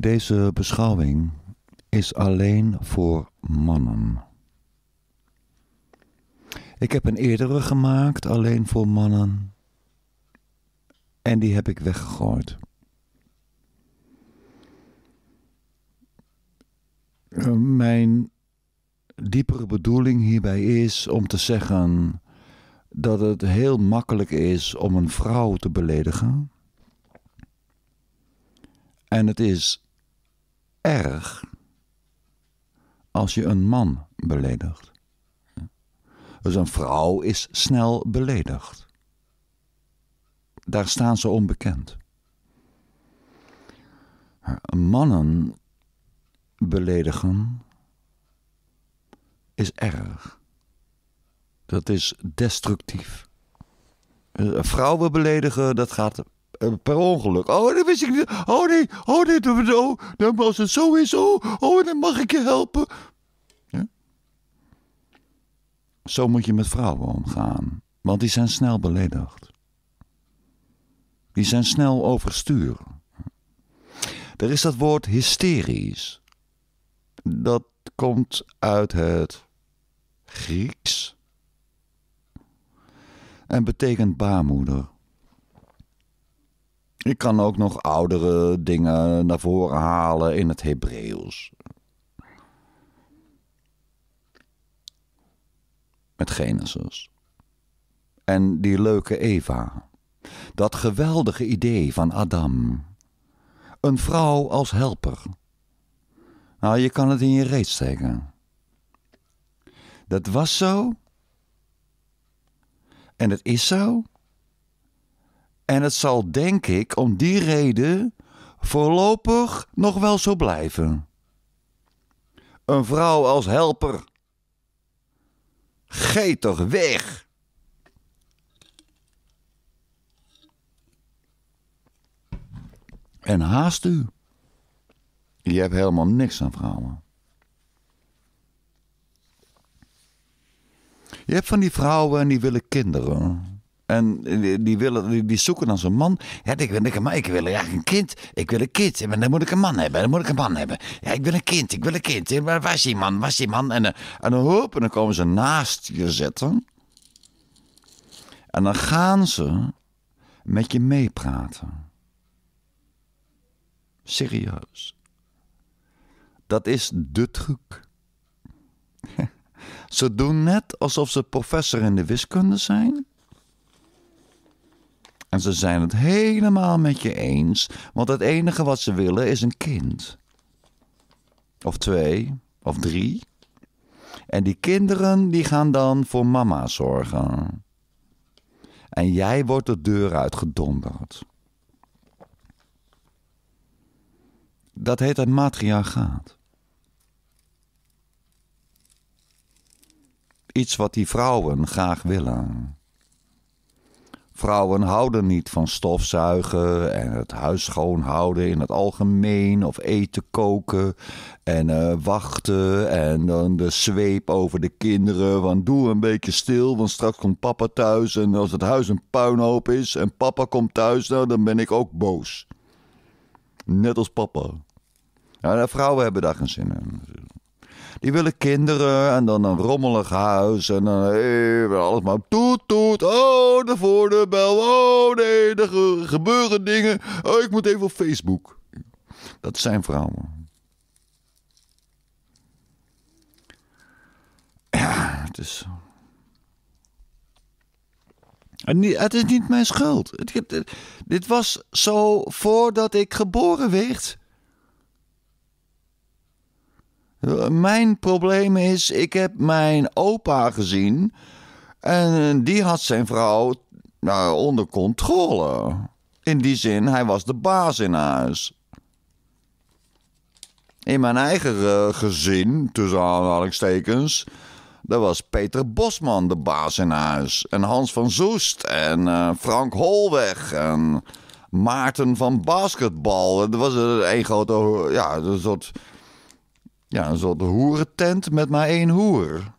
Deze beschouwing is alleen voor mannen. Ik heb een eerdere gemaakt alleen voor mannen. En die heb ik weggegooid. Eh, mijn diepere bedoeling hierbij is om te zeggen dat het heel makkelijk is om een vrouw te beledigen. En het is erg als je een man beledigt. Dus een vrouw is snel beledigd. Daar staan ze onbekend. Mannen beledigen is erg. Dat is destructief. Vrouwen beledigen, dat gaat eh, per ongeluk. Oh, dat wist ik niet. Oh nee, oh nee, oh, dan was het zo is, oh, oh, dan mag ik je helpen. Zo moet je met vrouwen omgaan, want die zijn snel beledigd. Die zijn snel overstuur. Er is dat woord hysterisch. Dat komt uit het Grieks en betekent baarmoeder. Ik kan ook nog oudere dingen naar voren halen in het Hebreeuws. Met Genesis. En die leuke Eva. Dat geweldige idee van Adam. Een vrouw als helper. Nou, je kan het in je reet steken. Dat was zo. En het is zo. En het zal, denk ik, om die reden voorlopig nog wel zo blijven. Een vrouw als helper. Geet toch weg! En haast u. Je hebt helemaal niks aan vrouwen. Je hebt van die vrouwen en die willen kinderen. En die, willen, die, zoeken dan zo'n man. Ja, ik wil, man ik wil ja een kind. Ik wil een kind. En dan moet ik een man hebben. Dan moet ik een man hebben. Ja, ik wil een kind. Ik wil een kind. En waar was die man? waar is die man? En, eh, en dan hopen dan komen ze naast je zitten. En dan gaan ze met je meepraten. Serieus. Dat is de truc. ze doen net alsof ze professor in de wiskunde zijn. En ze zijn het helemaal met je eens, want het enige wat ze willen is een kind. Of twee, of drie. En die kinderen die gaan dan voor mama zorgen. En jij wordt de deur uitgedonderd. Dat heet het matriarchaat. Iets wat die vrouwen graag willen. Vrouwen houden niet van stofzuigen en het huis schoonhouden in het algemeen. Of eten koken en eh, wachten. En dan de zweep over de kinderen. Want doe een beetje stil, want straks komt papa thuis. En als het huis een puinhoop is en papa komt thuis, nou, dan ben ik ook boos. Net als papa. Ja, nou, vrouwen hebben daar geen zin in. Die willen kinderen en dan een rommelig huis en dan eh, hey, eh, alles maar toet toet. Oh, de bel. Oh nee, er gebeuren dingen. Oh, ik moet even op Facebook. Dat zijn vrouwen. Ja, het is... het is niet mijn schuld. dit was zo voordat ik geboren werd. Mijn probleem is, ik heb mijn opa gezien en die had zijn vrouw nou, onder controle. In die zin, hij was de baas in huis. In mijn eigen eh, gezin, tussen aanhalingstekens, daar was Peter Bosman de baas in huis. En Hans van Zoest en eh, Frank Holweg en Maarten van Basketbal. dat was een eh, grote, ja, een soort ja, een soort hoerentent met maar één hoer.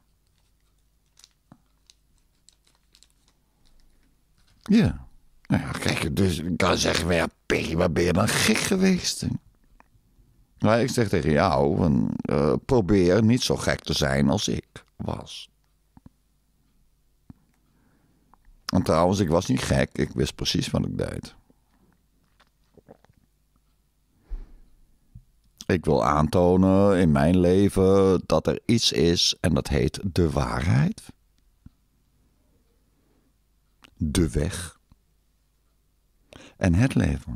Ja. Nou ja, kijk, dus ik kan zeggen, ja, Peggy, waar ben je dan gek geweest? Maar ik zeg tegen jou, van, eh, probeer niet zo gek te zijn als ik was. En trouwens, ik was niet gek, ik wist precies wat ik deed. Ik wil aantonen in mijn leven dat er iets is en dat heet de waarheid. De weg. En het leven.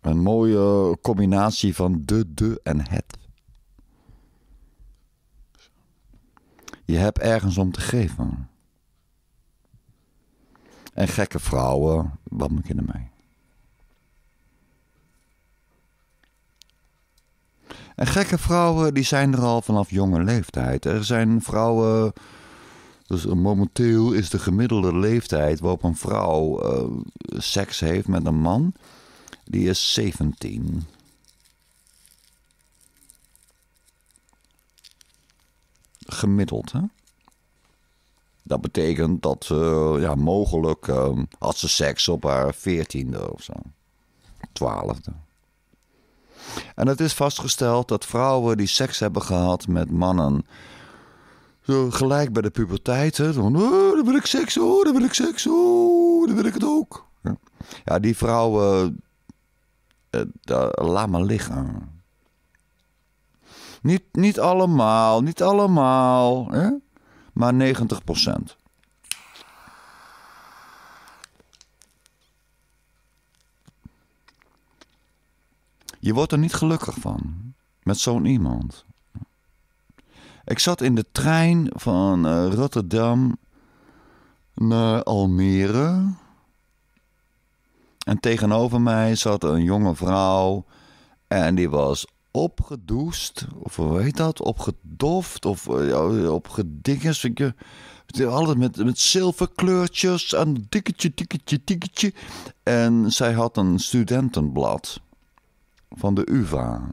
Een mooie combinatie van de, de en het. Je hebt ergens om te geven. En gekke vrouwen, wat moet je ermee? En gekke vrouwen die zijn er al vanaf jonge leeftijd. Er zijn vrouwen. Dus momenteel is de gemiddelde leeftijd waarop een vrouw eh, seks heeft met een man, die is 17. Gemiddeld, hè? Dat betekent dat ze ja, mogelijk uh, eh, had ze seks op haar 14e of zo. 12e. En het is vastgesteld dat vrouwen die seks hebben gehad met mannen. Zo gelijk bij de puberteit, hè, oh, dan wil ik seks, oh, dan wil ik seks, oh, dan wil ik het ook. Ja, die vrouwen, uh, laat maar liggen. Niet, niet allemaal, niet allemaal, hè? maar 90 procent. Je wordt er niet gelukkig van met zo'n iemand. Ik zat in de trein van eh, Rotterdam naar Almere. En tegenover mij zat een jonge vrouw. En die was opgedoest. Of hoe heet dat? Opgedoft. Of uh, eh, Allemaal Altijd met, met zilverkleurtjes. En dikketje, dikketje, dikketje. En zij had een studentenblad van de UvA,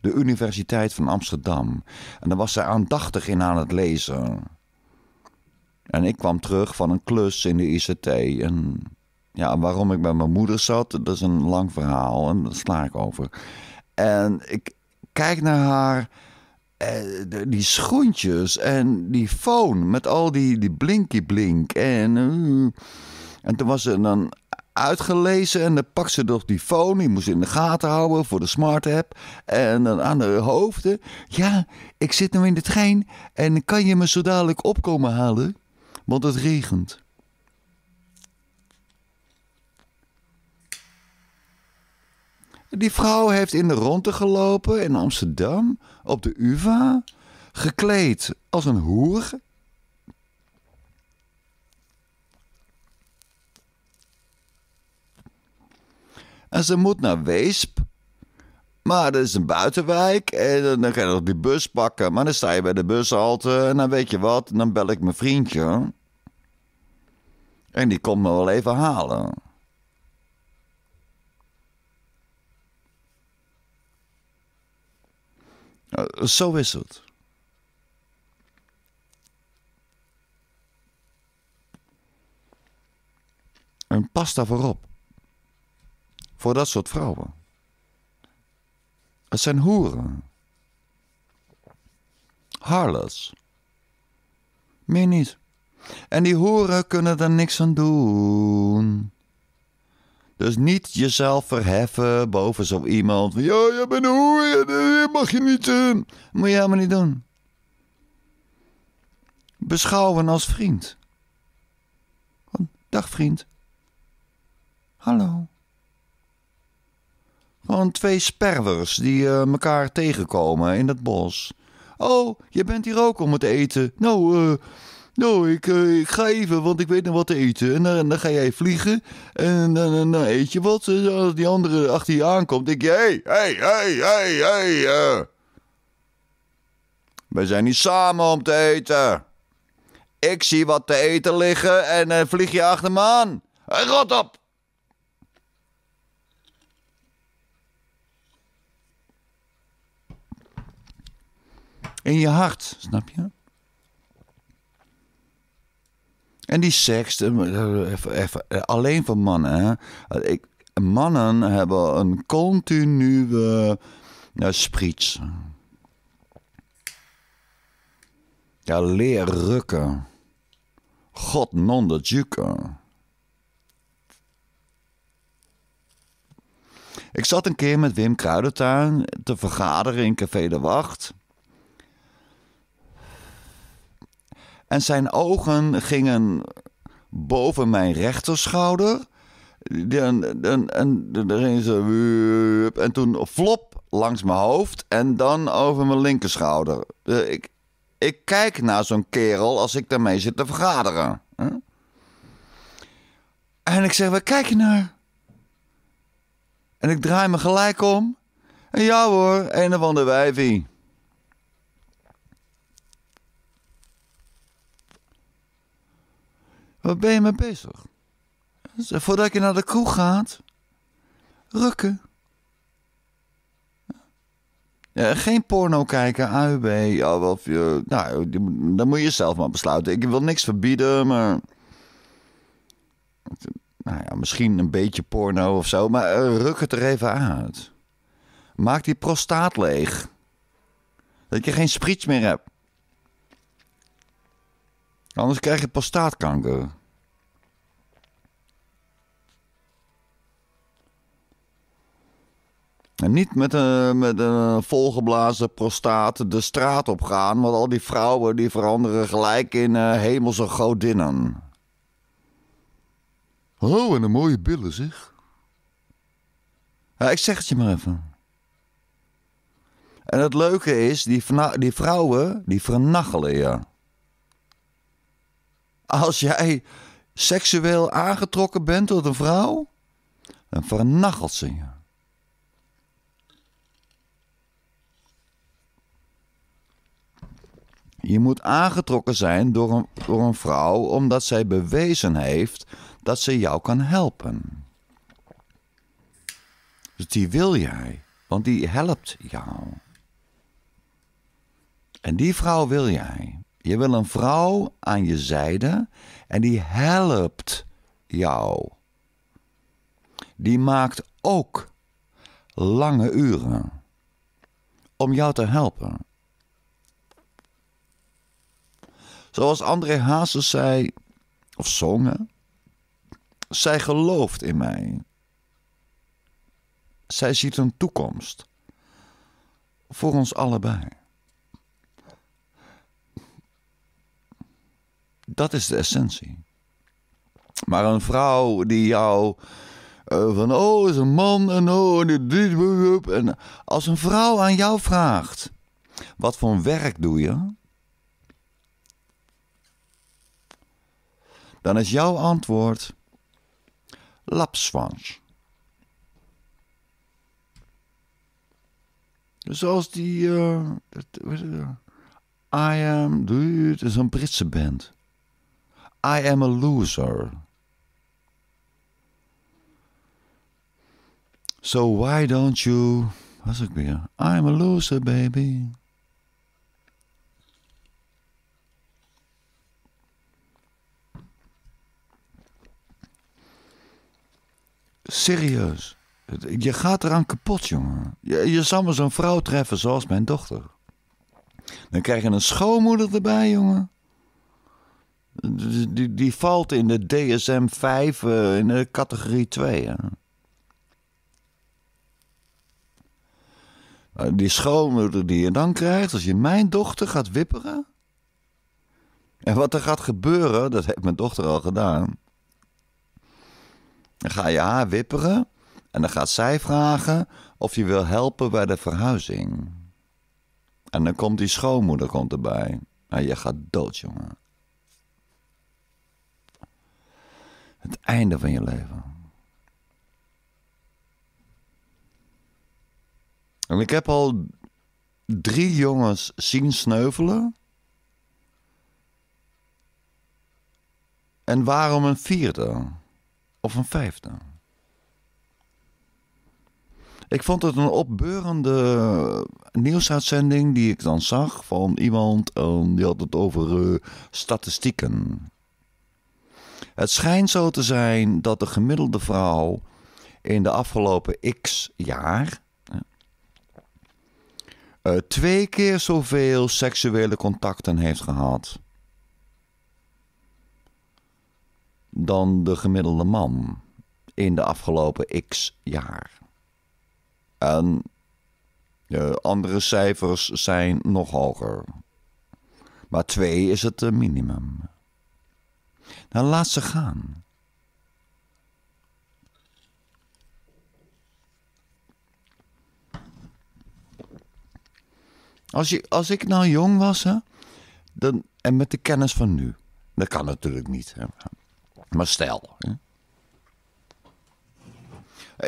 de Universiteit van Amsterdam. En daar was zij aandachtig in aan het lezen. En ik kwam terug van een klus in de ICT. En ja, waarom ik bij mijn moeder zat, dat is een lang verhaal en daar sla ik over. En ik kijk naar haar, eh, die schoentjes en die phone met al die, die blinky blink. En, eh, en toen was ze dan uitgelezen. En dan pak ze toch die phone. Die moest in de gaten houden voor de smart app. En dan aan de hoofden. Ja, ik zit nu in de trein. En kan je me zo dadelijk opkomen halen? Want het regent. Die vrouw heeft in de ronde gelopen in Amsterdam op de UVA, gekleed als een hoer En ze moet naar Weesp. Maar dat is een buitenwijk. En dan ga je nog die bus pakken. Maar dan sta je bij de bushalte. En dan weet je wat. En dan bel ik mijn vriendje. En die komt me wel even halen. Eh, zo is het. En pas daarvoor op voor dat soort vrouwen. Het zijn hoeren. Harlots. Meer niet. En die hoeren kunnen er niks aan doen. Dus niet jezelf verheffen boven zo iemand. ja, je bent een hoer, dat mag je niet doen. Eh, moet je helemaal niet doen. Beschouwen als vriend. Dag vriend. Hallo. Gewoon twee sperwers die elkaar eh, tegenkomen in dat bos. Oh, je bent hier ook om het eten. Nou, eh, nou, ik, eh, ik, ga even, want ik weet nog wat te eten. En dan, dan ga jij vliegen. En dan, eet je wat. En als die andere achter je aankomt, denk je: hé, hé, hé, hé, hé. We zijn hier samen om te eten. Ik zie wat te eten liggen en vlieg je achter me aan. Hey, rot op! In je hart, snap je? En die seks, eh, even, even, eh, alleen voor mannen. Hè? Eh, ik, mannen hebben een continue uh, spriets. Ja, leer rukken. God non de juke. Ik zat een keer met Wim Kruidentuin te vergaderen in Café de Wacht. En zijn ogen gingen boven mijn rechterschouder. En, en, en, en, en toen flop langs mijn hoofd en dan over mijn linkerschouder. Ik, ik kijk naar zo'n kerel als ik daarmee zit te vergaderen. En ik zeg, waar kijk je naar? En ik draai me gelijk om. En ja hoor, een of ander wijfie. Waar ben je mee bezig? Voordat je naar de kroeg gaat, rukken. Ja, geen porno kijken, AUB. Ja, nou, dan moet je zelf maar besluiten. Ik wil niks verbieden, maar. Nou ja, misschien een beetje porno of zo, maar eh, ruk het er even uit. Maak die prostaat leeg. Dat je geen sprits meer hebt. Nou, anders krijg je prostaatkanker. En niet met een, met een volgeblazen prostaat de straat op gaan, want al die vrouwen die veranderen gelijk in uh, hemelse godinnen. Oh, en een mooie billen zeg. Ja, ik zeg het je maar even. En het leuke is, die, die vrouwen die vernachelen je. Ja. Als jij seksueel aangetrokken bent tot een vrouw, dan vernachelt ze je. Je moet aangetrokken zijn door een, door een vrouw omdat zij bewezen heeft dat ze jou kan helpen. Dus die wil jij, want die helpt jou. En die vrouw wil jij. Je wil een vrouw aan je zijde en die helpt jou. Die maakt ook lange uren om jou te helpen. Zoals André Hazes zei, of zongen, zij gelooft in mij. Zij ziet een toekomst voor ons allebei. Dat is de essentie. Maar een vrouw die jou eh, van oh is een man en oh dit dit en als een vrouw aan jou vraagt wat voor werk doe je, dan is jouw antwoord lapswans. Zoals dus die. Uh, I am. Dude, is een Britse band. I am a loser. So why don't you... Was ik weer? I'm a loser, baby. Serieus. Je gaat eraan kapot, jongen. Je, je zal maar zo'n vrouw treffen zoals mijn dochter. Dan krijg je een schoonmoeder erbij, jongen. Die, die valt in de DSM-5, eh, in de categorie 2. Hè. Nou, die schoonmoeder die je dan krijgt als je mijn dochter gaat wipperen. En wat er gaat gebeuren, dat heeft mijn dochter al gedaan. Dan ga je haar wipperen en dan gaat zij vragen of je wil helpen bij de verhuizing. En dan komt die schoonmoeder komt erbij. En nou, je gaat dood, jongen. Het einde van je leven. En ik heb al drie jongens zien sneuvelen. En waarom een vierde? Of een vijfde? Ik vond het een opbeurende nieuwsuitzending die ik dan zag van iemand en eh, die had het over eh, statistieken. Het schijnt zo te zijn dat de gemiddelde vrouw in de afgelopen x jaar eh, twee keer zoveel seksuele contacten heeft gehad dan de gemiddelde man in de afgelopen x jaar. En eh, andere cijfers zijn nog hoger. Maar twee is het eh, minimum. Nou, laat ze gaan. Als, je, als ik nou jong was, hè, dan, en met de kennis van nu. Dat kan natuurlijk niet. Hè. Maar stel. Hè.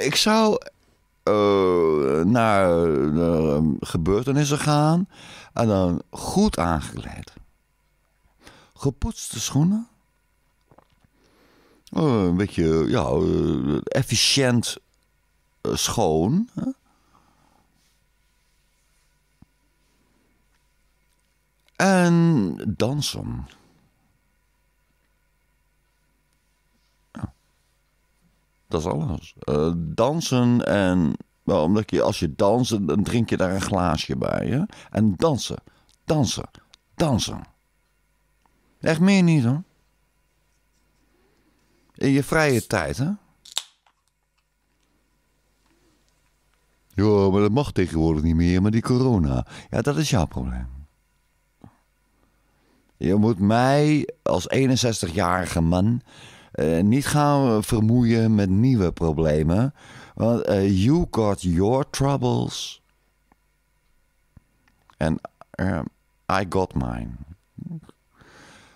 Ik zou uh, naar eh, gebeurtenissen gaan en dan goed aangekleed. Gepoetste schoenen eh, een beetje ja, eh, efficiënt eh, schoon. Hè? En dansen. Ja. Dat is alles. dansen en. Wel, omdat je, als je danst, dan drink je daar een glaasje bij. Hè? En dansen, dansen, dansen. Echt meer niet hoor. In je vrije tijd, hè? Ja, maar dat mag tegenwoordig niet meer, maar die corona. Ja, dat is jouw probleem. Je moet mij als 61-jarige man eh, niet gaan vermoeien met nieuwe problemen. Want eh, you got your troubles. En eh, I got mine.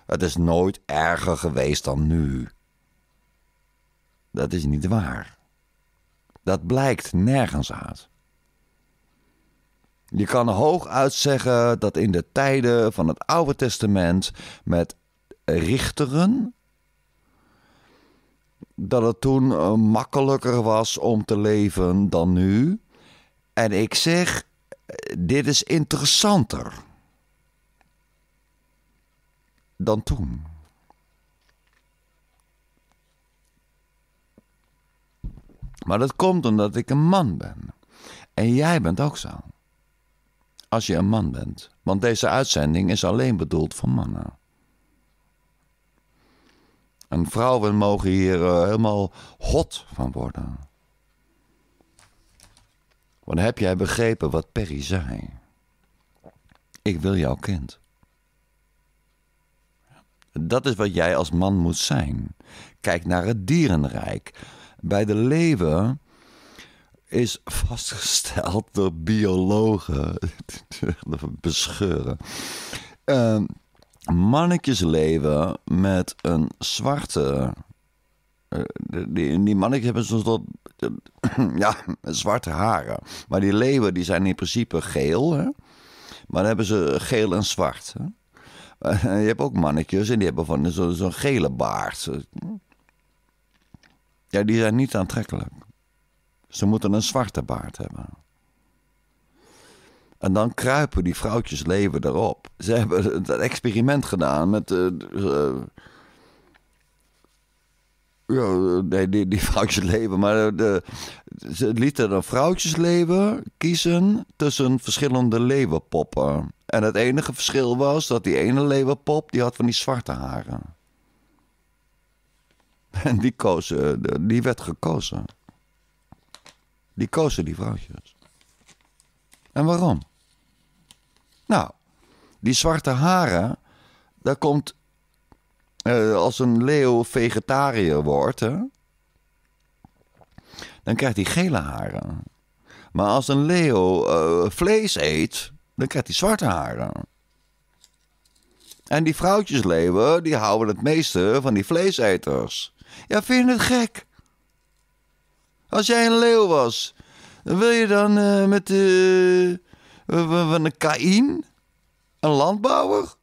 Het is nooit erger geweest dan nu. Dat is niet waar. Dat blijkt nergens uit. Je kan hooguit zeggen dat in de tijden van het Oude Testament met richteren, dat het toen eh, makkelijker was om te leven dan nu. En ik zeg, dit is interessanter dan toen. Maar dat komt omdat ik een man ben. En jij bent ook zo. Als je een man bent. Want deze uitzending is alleen bedoeld voor mannen. En vrouwen mogen hier eh, helemaal hot van worden. Want heb jij begrepen wat Perry zei? Ik wil jouw kind. Dat is wat jij als man moet zijn. Kijk naar het dierenrijk. Bij de lever is vastgesteld door biologen. Bescheuren. Ehm, mannetjes leven met een zwarte. Eh, die, die mannetjes hebben zo'n soort. ja, zwarte haren. Maar die leeuwen die zijn in principe geel. Hè? Maar dan hebben ze geel en zwart. Hè? je hebt ook mannetjes en die hebben van zo'n gele baard. Ja, die zijn niet aantrekkelijk. Ze moeten een zwarte baard hebben. En dan kruipen die vrouwtjes leven erop. Ze hebben het experiment gedaan met. Eh, eh, ja, nee, die, die vrouwtjes leven. Maar de, ze lieten een vrouwtjes leven kiezen tussen verschillende leeuwenpoppen. En het enige verschil was dat die ene leeuwenpop die had van die zwarte haren. En die, kozen, die werd gekozen. Die kozen die vrouwtjes. En waarom? Nou, die zwarte haren, daar komt eh, als een leeuw vegetariër wordt, hè, dan krijgt hij gele haren. Maar als een leeuw eh, vlees eet, dan krijgt hij zwarte haren. En die vrouwtjesleeuwen, die houden het meeste van die vleeseters. Ja, vind je het gek? Als jij een leeuw was, wil je dan uh, met uh, een kaïn? Een landbouwer?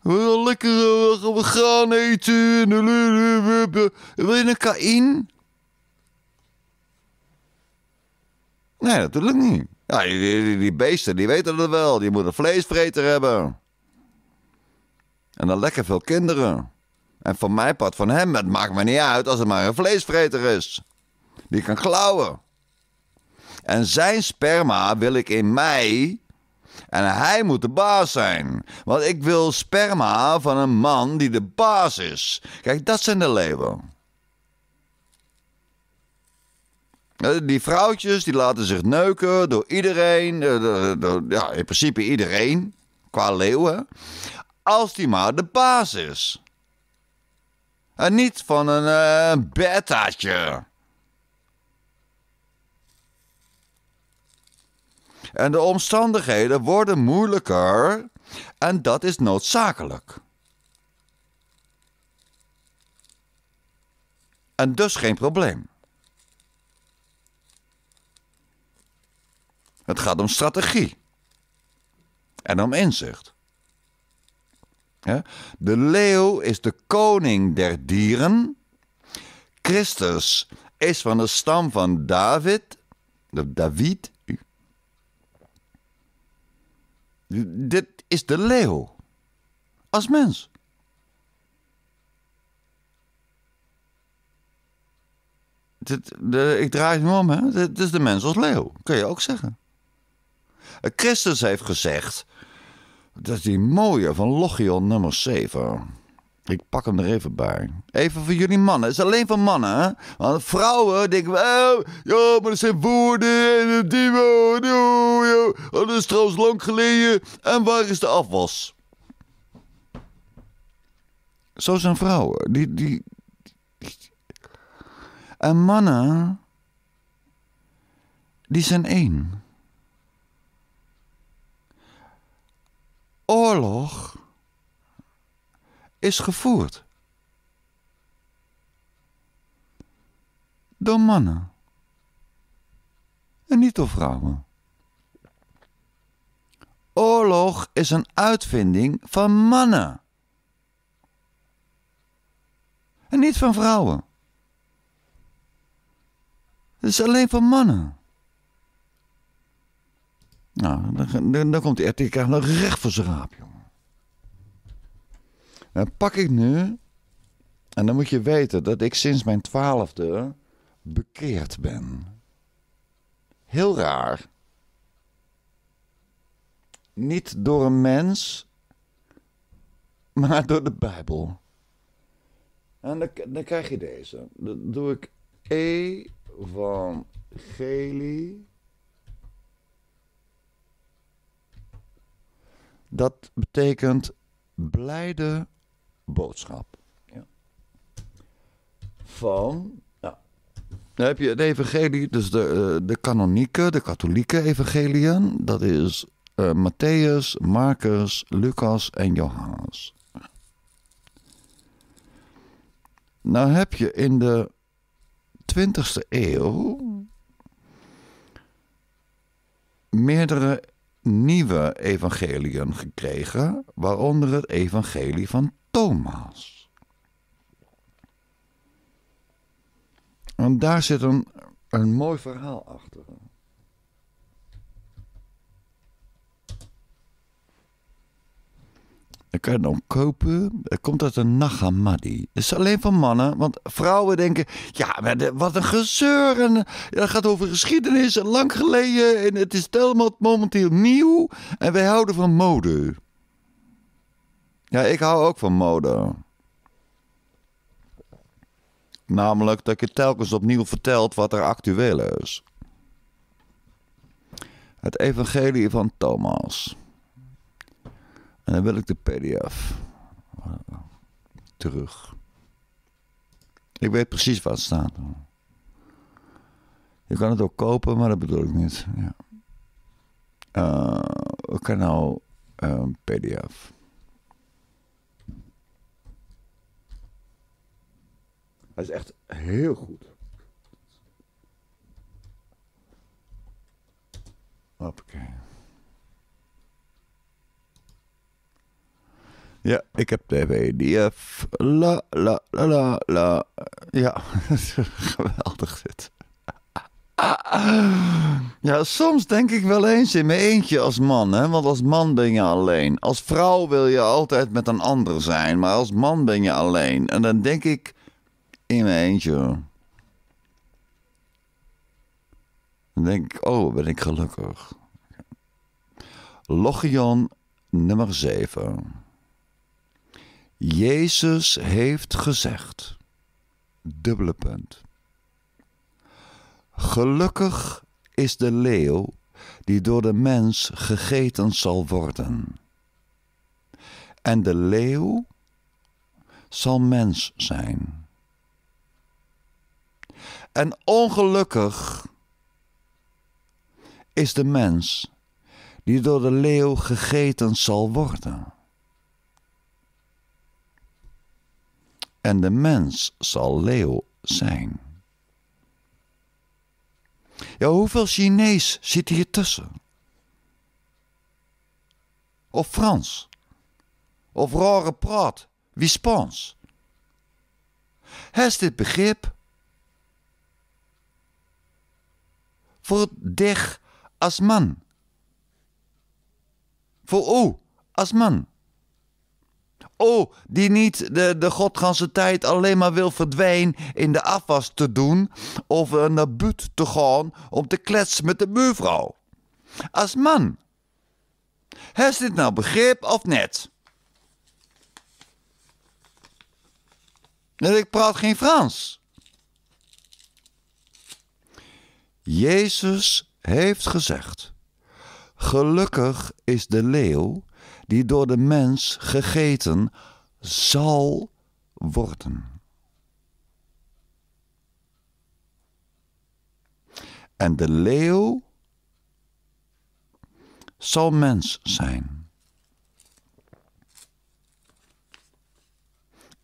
Wil lekker we eh, graan eten? Wil je een kaïn? Nee, natuurlijk niet. Ja, die, die, beesten, die weten dat wel. Die moeten vleesvreter hebben. En dan lekker veel kinderen. En van mijn part van hem, het maakt me niet uit als het maar een vleesvreter is. Die kan klauwen. En zijn sperma wil ik in mij. En hij moet de baas zijn. Want ik wil sperma van een man die de baas is. Kijk, dat zijn de leeuwen. Eh, die vrouwtjes die laten zich neuken door iedereen. Eh, ja, in principe iedereen. Qua leeuwen. Als die maar de baas is. En niet van een uh, En de omstandigheden worden moeilijker en dat is noodzakelijk. En dus geen probleem. Het gaat om strategie en om inzicht. De leeuw is de koning der dieren. Christus is van de stam van David. David. Dit is de leeuw. Als mens. Dit, ik draai het nu om, hè? Dit is de mens als leeuw, kun je ook zeggen. Christus heeft gezegd dat is die mooie van Logion nummer 7. Ik pak hem er even bij. Even voor jullie mannen. Het is alleen voor mannen. Hè? Want vrouwen denken... Oh, ja, maar er zijn woorden en een demo. Oh, oh, Dat is trouwens lang geleden. En waar is de afwas? Zo zijn vrouwen. Die, die, die. En mannen... Die zijn één. oorlog is gevoerd door mannen en niet door vrouwen. Oorlog is een uitvinding van mannen en niet van vrouwen. Het is alleen voor mannen. Nou, dan, dan, komt die RTK nog recht voor zijn raap, jongen. Dan pak ik nu, en dan moet je weten dat ik sinds mijn twaalfde bekeerd ben. Heel raar. Niet door een mens, maar door de Bijbel. En dan, dan krijg je deze. Dan doe ik E van Geli Dat betekent blijde boodschap. Ja. Van. Dan heb je de evangelie, dus de, eh, de canonieke, de katholieke evangeliën. Dat is uh, Matthäus, Marcus, Lucas en Johannes. Nou heb je in de 20e eeuw meerdere nieuwe evangeliën gekregen, waaronder het evangelie van Thomas. En daar zit een, een mooi verhaal achter. Ik kan je dan kopen. Het komt uit een nagamadi. Het is alleen van mannen. Want vrouwen denken... Ja, wat een gezeur. En, het gaat over geschiedenis en lang geleden. En het is helemaal momenteel nieuw. En wij houden van mode. Ja, ik hou ook van mode. Namelijk dat je telkens opnieuw vertelt wat er actueel is. Het evangelie van Thomas... En dan wil ik de PDF eh, terug. Ik weet precies wat het staat. Je kan het ook kopen, maar dat bedoel ik niet. Ja. Eh, kanaal nou, eh, PDF. Hij is echt heel goed. Hoppakee. Ja, ik heb de WDF. La, la, la, la, la. Ja, geweldig dit. Ja, soms denk ik wel eens in mijn eentje als man, hè? want als man ben je alleen. Als vrouw wil je altijd met een ander zijn, maar als man ben je alleen. En dan denk ik in mijn eentje. Dan denk ik, oh, ben ik gelukkig. Logion nummer 7. Jezus heeft gezegd, dubbele punt. Gelukkig is de leeuw die door de mens gegeten zal worden. En de leeuw zal mens zijn. En ongelukkig is de mens die door de leeuw gegeten zal worden. en de mens zal leeuw zijn. Ja, hoeveel Chinees zit hier tussen? Of Frans? Of rare praat? Wie spans? Heeft dit begrip? Voor dich als man. Voor u als man. Oh, die niet de, de godganse tijd alleen maar wil verdwijnen in de afwas te doen of eh, naar buurt te gaan om te kletsen met de buurvrouw. Als man. Heeft dit nou begrip of net? Ik praat geen Frans. Jezus heeft gezegd: Gelukkig is de leeuw die door de mens gegeten zal worden. En de leeuw zal mens zijn.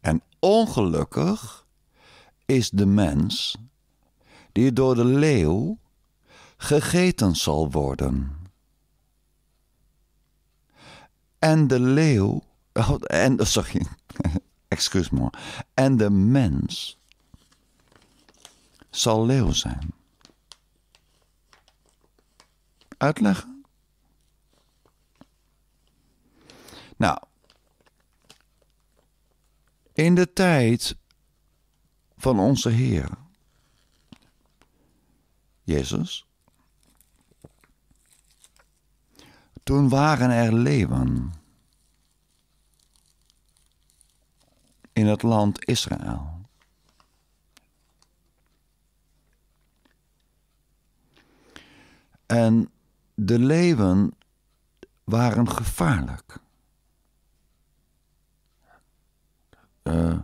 En ongelukkig is de mens die door de leeuw gegeten zal worden. En de leeuw. Oh, en, oh, sorry, excuse me. En de mens zal leeuw zijn. Uitleggen? Nou, in de tijd van onze Heer, Jezus, Toen waren er leeuwen in het land Israël. En de leeuwen waren gevaarlijk. Eh,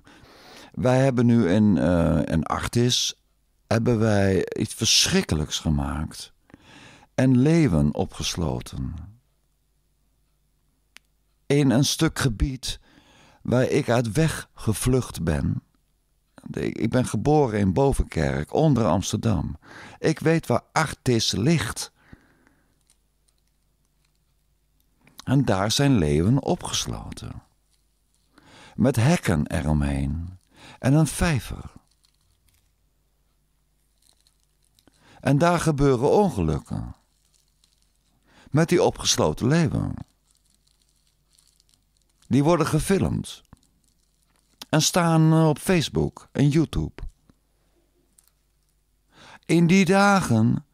wij hebben nu in, uh, in Artis hebben wij iets verschrikkelijks gemaakt en leeuwen opgesloten in een stuk gebied waar ik uit weggevlucht ben. Ik ben geboren in Bovenkerk, onder Amsterdam. Ik weet waar Artis ligt. En daar zijn leeuwen opgesloten. Met hekken eromheen en een vijver. En daar gebeuren ongelukken. Met die opgesloten leeuwen. Die worden gefilmd. En staan eh, op Facebook en YouTube. In die dagen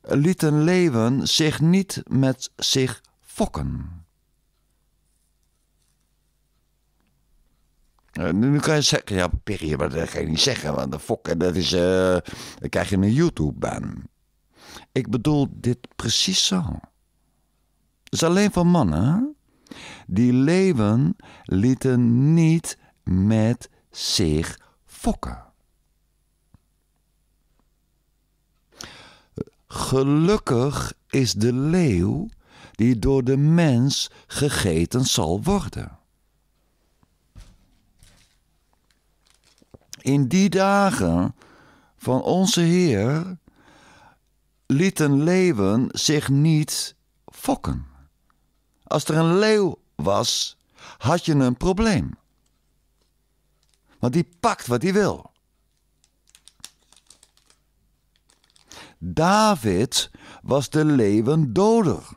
eh, lieten leeuwen zich niet met zich fokken. Eh, nu kan je zeggen, ja, Perry, maar dat ga je niet zeggen, want de fokken, dat is, dan krijg je een YouTube-ban. Ik bedoel dit precies zo. Het is alleen voor mannen. Die leeuwen lieten niet met zich fokken. Gelukkig is de leeuw die door de mens gegeten zal worden. In die dagen van onze Heer lieten leeuwen zich niet fokken. Als er een leeuw was, had je een probleem. Want die pakt wat hij wil. David was de leeuwendoder.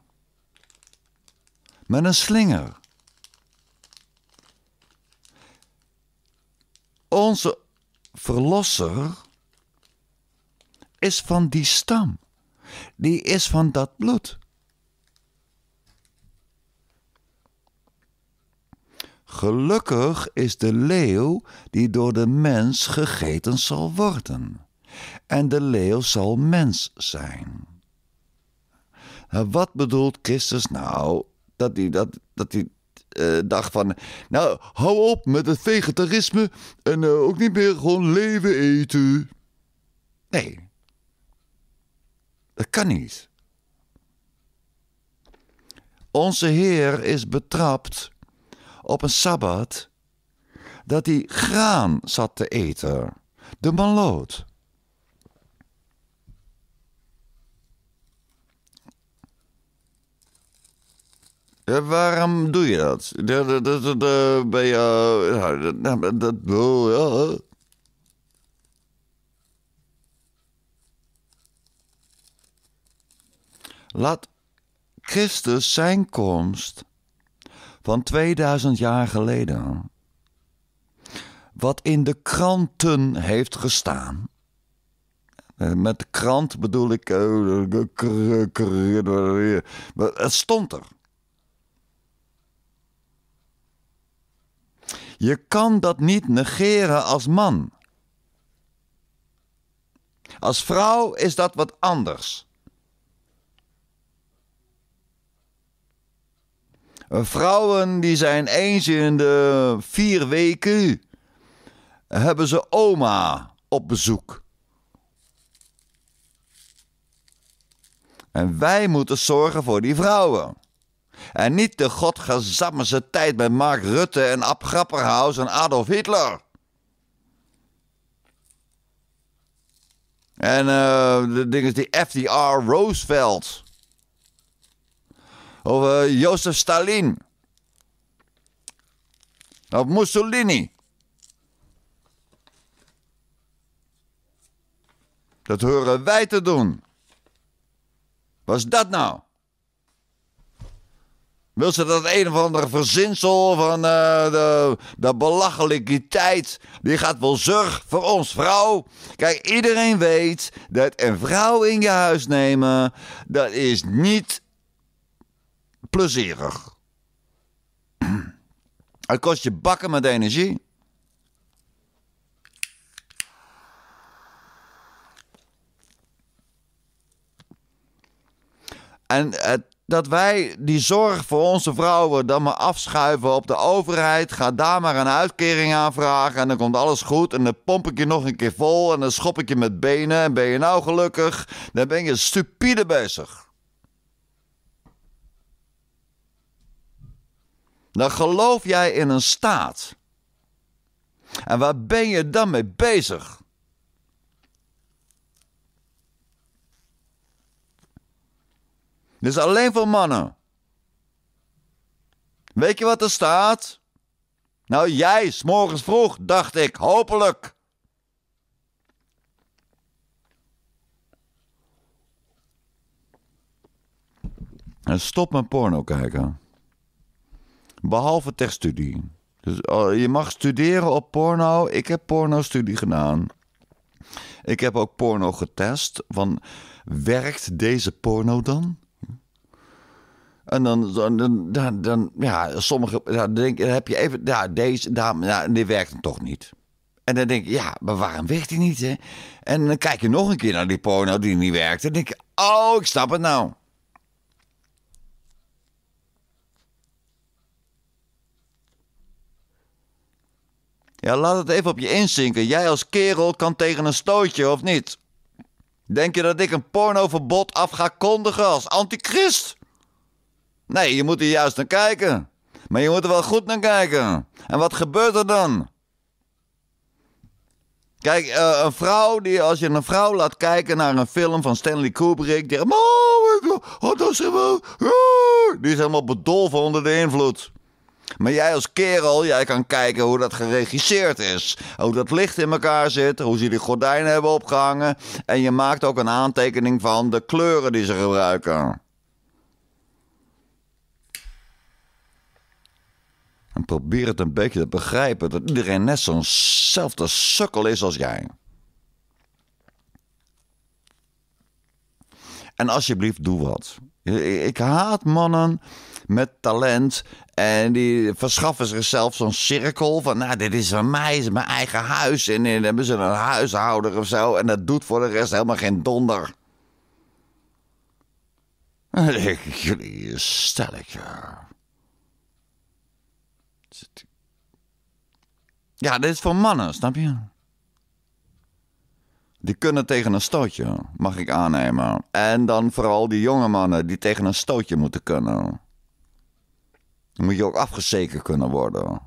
Met een slinger. Onze verlosser is van die stam. Die is van dat bloed. Gelukkig is de leeuw die door de mens gegeten zal worden. En de leeuw zal mens zijn. wat bedoelt Christus nou dat hij, dat, dat hij eh, dacht van... Nou, hou op met het vegetarisme en eh, ook niet meer gewoon leven eten. Nee. Dat kan niet. Onze Heer is betrapt op een sabbat dat hij graan zat te eten, de maloot. Ja, eh, waarom doe je dat? Dat, ben je. Dat, Laat Christus zijn komst van 2000 jaar geleden. Wat in de kranten heeft gestaan. Eh, met de krant bedoel ik. Eh, eh, Het stond er. Je kan dat niet negeren als man. Als vrouw is dat wat anders. Vrouwen die zijn eens in de vier weken hebben ze oma op bezoek. En wij moeten zorgen voor die vrouwen. En niet de godgezammense tijd met Mark Rutte en Ab Grapperhaus en Adolf Hitler. En uh, de dingen die FDR Roosevelt over Jozef Stalin. Of Mussolini. Dat horen wij te doen. Was dat nou? Wil ze dat een of ander verzinsel van eh, de, de belachelijkheid? Die gaat wel zorg voor ons vrouw. Kijk, iedereen weet dat een vrouw in je huis nemen, dat is niet plezierig. Het kost je bakken met energie. En eh, dat wij die zorg voor onze vrouwen dan maar afschuiven op de overheid. Ga daar maar een uitkering aanvragen en dan komt alles goed. En dan pomp ik je nog een keer vol en dan schop ik je met benen. En ben je nou gelukkig? Dan ben je stupide bezig. dan geloof jij in een staat. En waar ben je dan mee bezig? Dit is alleen voor mannen. Weet je wat er staat? Nou, jij, s morgens vroeg, dacht ik, hopelijk. En stop met porno kijken. Behalve techstudie. Dus oh, je mag studeren op porno. Ik heb porno-studie gedaan. Ik heb ook porno getest. Van, werkt deze porno dan? En dan, dan, dan, ja, sommige, dan, denk, dan heb je even, ja, deze dame, ja, die werkt hem toch niet. En dan denk je, ja, maar waarom werkt die niet, hè? En dan kijk je nog een keer naar die porno die niet werkt. En denk je, oh, ik snap het nou. Ja, laat het even op je inzinken. Jij als kerel kan tegen een stootje, of niet? Denk je dat ik een pornoverbod af ga kondigen als antichrist? Nee, je moet er juist naar kijken. Maar je moet er wel goed naar kijken. En wat gebeurt er dan? Kijk, eh, een vrouw die, als je een vrouw laat kijken naar een film van Stanley Kubrick, die, oh dat is die is helemaal bedolven onder de invloed. Maar jij als kerel, jij kan kijken hoe dat geregisseerd is. Hoe dat licht in elkaar zit, hoe ze die gordijnen hebben opgehangen. En je maakt ook een aantekening van de kleuren die ze gebruiken. En probeer het een beetje te begrijpen dat iedereen net zo'nzelfde sukkel is als jij. En alsjeblieft, doe wat. Ik haat mannen met talent. En die verschaffen zichzelf zo'n cirkel van, nou, dit is van mij, mijn eigen huis. En dan hebben ze een huishouder of zo. En dat doet voor de rest helemaal geen donder. Jullie stelletje. Ja, dit is voor mannen, snap je? Die kunnen tegen een stootje, mag ik aannemen. En dan vooral die jonge mannen die tegen een stootje moeten kunnen. Dan moet je ook afgezekerd kunnen worden.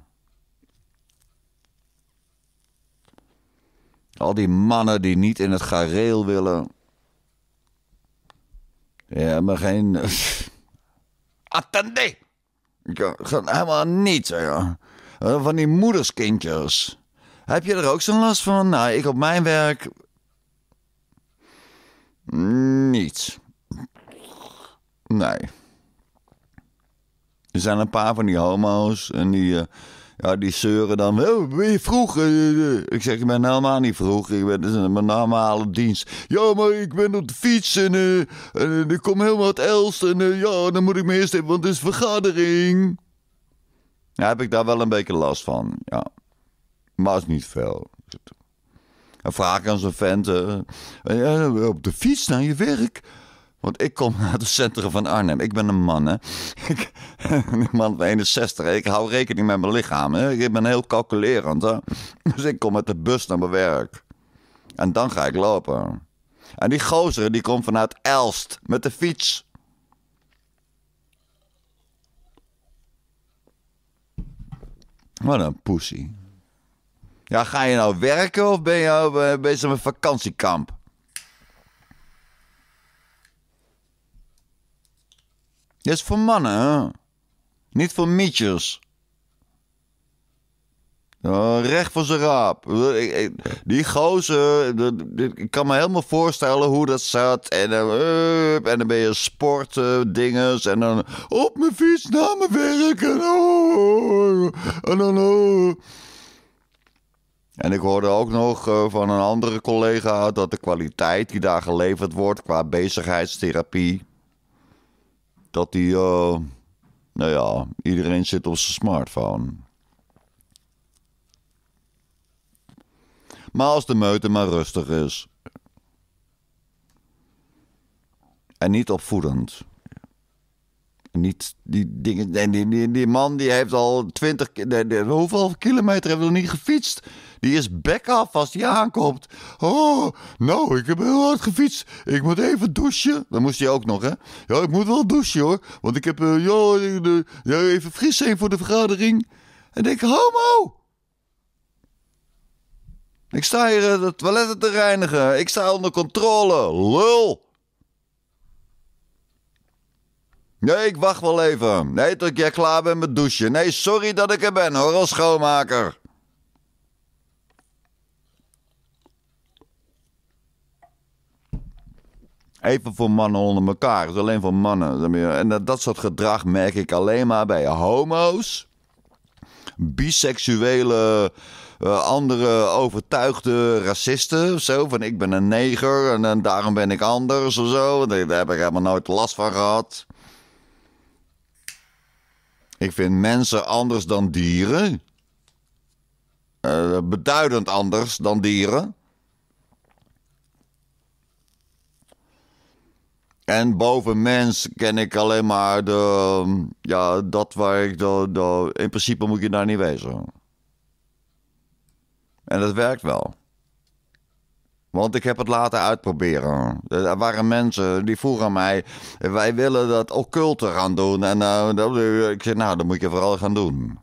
Al die mannen die niet in het gareel willen. Ja, maar geen. Attendee! ga helemaal niet. ja. Eh, van die moederskindjes. Heb je er ook zo'n last van? Nou, ik op mijn werk. Mm, Niets. Nee. Er zijn een paar van die homo's en die, eh, ja, die zeuren dan. Oh, ben je vroeg? Eh, eh. Ik zeg, ik ben helemaal niet vroeg. Ik ben dus mijn normale dienst. Ja, maar ik ben op de fiets en, uh, en komt helemaal wat els. En ja, dan moet ik me eerst even, want het is vergadering. Ja, heb ik daar wel een beetje last van, ja. Maar het is niet veel. En vraag aan zo'n vent, op de fiets naar je werk? Want ik kom uit het centrum van Arnhem. Ik ben een man, hè. Ik, een man van 61. Ik hou rekening met mijn lichaam, hè. Ik ben heel calculerend, hè. Dus ik kom met de bus naar mijn werk. En dan ga ik lopen. En die gozer, die komt vanuit Elst met de fiets. Wat een poesie. Ja, ga je nou werken of ben je eh, bezig met vakantiekamp? Dat is voor mannen, hè? Niet voor mietjes. recht voor zijn raap. Die gozer, ik kan me helemaal voorstellen hoe dat zat. En, dan, eh, en dan ben je sporten dingen. en dan op mijn fiets naar mijn werk. En, oh, en dan... Eh. En ik hoorde ook nog van een andere collega dat de kwaliteit die daar geleverd wordt qua bezigheidstherapie dat die, eh, nou ja, iedereen zit op zijn smartphone. Maar als de meute maar rustig is. En niet opvoedend. niet die dingen. Die, die, die man die heeft al twintig. Hoeveel kilometer hebben we nog niet gefietst? Die is bek af als die aankomt. Oh, nou, ik heb heel hard gefietst. Ik moet even douchen. Dan moest hij ook nog, hè? Ja, ik moet wel douchen hoor. Want ik heb. Uh, ja, even fris zijn voor de vergadering. En denk, homo! Ik sta hier uh, eh, de toiletten te reinigen. Ik sta onder controle. Lul! Nee, ik wacht wel even. Nee, tot jij klaar bent met douchen. Nee, sorry dat ik er ben hoor, als schoonmaker. even voor mannen onder elkaar. Het is alleen voor mannen. En dat, soort gedrag merk ik alleen maar bij homo's, biseksuele. Eh, andere overtuigde racisten of zo. Van ik ben een neger en, eh, daarom ben ik anders of zo. Daar, heb ik helemaal nooit last van gehad. Ik vind mensen anders dan dieren. Eh, beduidend anders dan dieren. En boven mens ken ik alleen maar de, ja, dat waar ik. De, in principe moet je daar niet wezen. En dat werkt wel. Want ik heb het laten uitproberen. Er waren mensen die vroegen mij: wij willen dat occulte gaan doen. En uh, ik zei: Nou, dat moet je vooral gaan doen.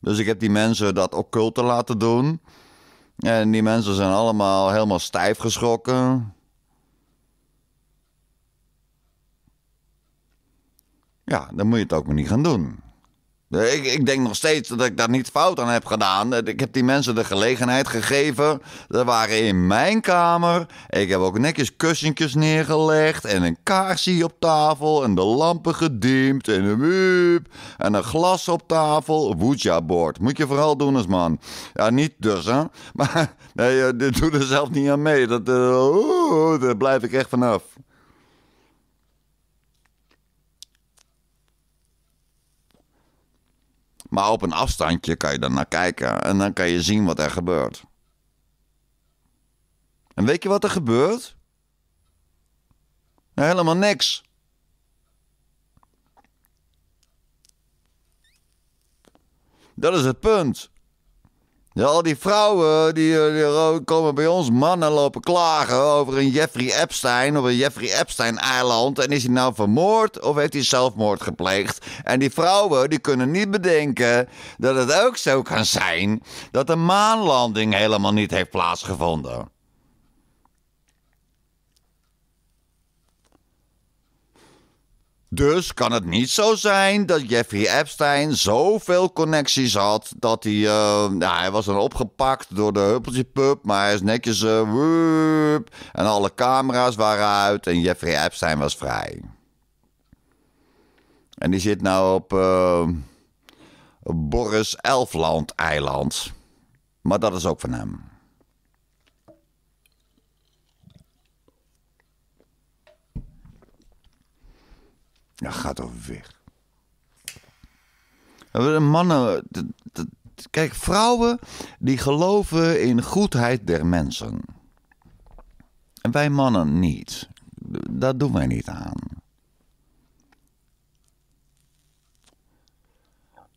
Dus ik heb die mensen dat occulte laten doen. En die mensen zijn allemaal helemaal stijf geschrokken. Ja, dan moet je het ook maar niet gaan doen. Ik, ik, denk nog steeds dat ik daar niet fout aan heb gedaan. Ik heb die mensen de gelegenheid gegeven. Ze waren in mijn kamer. Ik heb ook netjes kussentjes neergelegd. En een kaarsie op tafel. En de lampen gedimd. En een wiep. En een glas op tafel. Woedja, bord Moet je vooral doen als man. Ja, niet dus, hè. Maar nee, eh, dit doe er zelf niet aan mee. Dat, eh, daar blijf ik echt vanaf. Maar op een afstandje kan je dan naar kijken en dan kan je zien wat er gebeurt. En weet je wat er gebeurt? Nou, helemaal niks. Dat is het punt. Ja, al die vrouwen die, eh, eh, komen bij ons mannen lopen klagen over een Jeffrey Epstein op een Jeffrey Epstein-eiland. En is hij nou vermoord of heeft hij zelfmoord gepleegd? En die vrouwen die kunnen niet bedenken dat het ook zo kan zijn dat de maanlanding helemaal niet heeft plaatsgevonden. Dus kan het niet zo zijn dat Jeffrey Epstein zoveel connecties had dat hij. Eh, nou, hij was dan opgepakt door de Huppeltje Pub, maar hij is netjes. Uh, en alle camera's waren uit en Jeffrey Epstein was vrij. En die zit nou op eh, Boris Elfland eiland. Maar dat is ook van hem. dat nou, gaat toch weg. Mannen, kijk, vrouwen die geloven in goedheid der mensen. En wij mannen niet. Dat doen wij niet aan.